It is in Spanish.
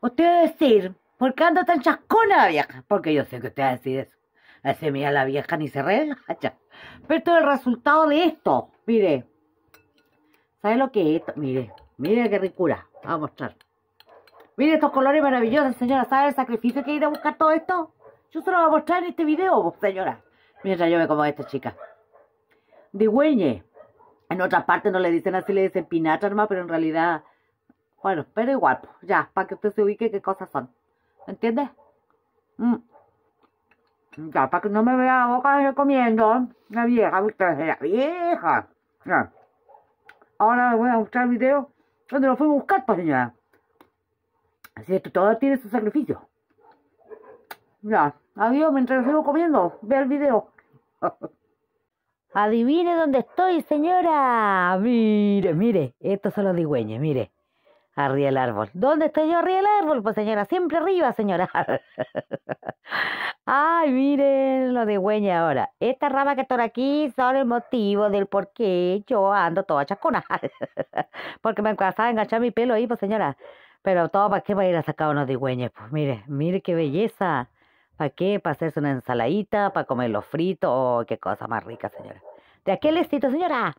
usted va a decir, ¿por qué anda tan chascona la vieja? Porque yo sé que usted va a decir eso. veces mira la vieja ni se relaja. Pero todo el resultado de esto, mire. ¿Sabe lo que es esto? Mire, mire qué ricura. Vamos a mostrar. Mire estos colores maravillosos, señora. ¿Sabe el sacrificio que ir a buscar todo esto? Yo se lo voy a mostrar en este video, señora. Mientras yo me como a esta chica. Digüeñe. En otras partes no le dicen así, le dicen pinata, hermano, pero en realidad bueno, pero igual, ya, para que usted se ubique qué cosas son. ¿Me entiendes? Mm. Ya, para que no me vea la boca comiendo. La vieja, usted la vieja. Ya. Ahora voy a mostrar el video donde lo fui a buscar, pues señora. Así es, todo tiene su sacrificio. Ya, adiós, mientras sigo comiendo, ve el video. Adivine dónde estoy, señora. Mire, mire, estos son los digüeños, mire. Arriba el árbol. ¿Dónde estoy yo arriba el árbol? Pues señora, siempre arriba, señora. Ay, miren lo de ahora. Estas ramas que están aquí son el motivo del por qué yo ando toda chascona. Porque me encantaba enganchar mi pelo ahí, pues señora. Pero todo para qué a ir a sacar unos hueña. Pues mire, mire qué belleza. ¿Para qué? Para hacerse una ensaladita, para comerlo frito. Oh, qué cosa más rica, señora. ¿De aquel estito, señora?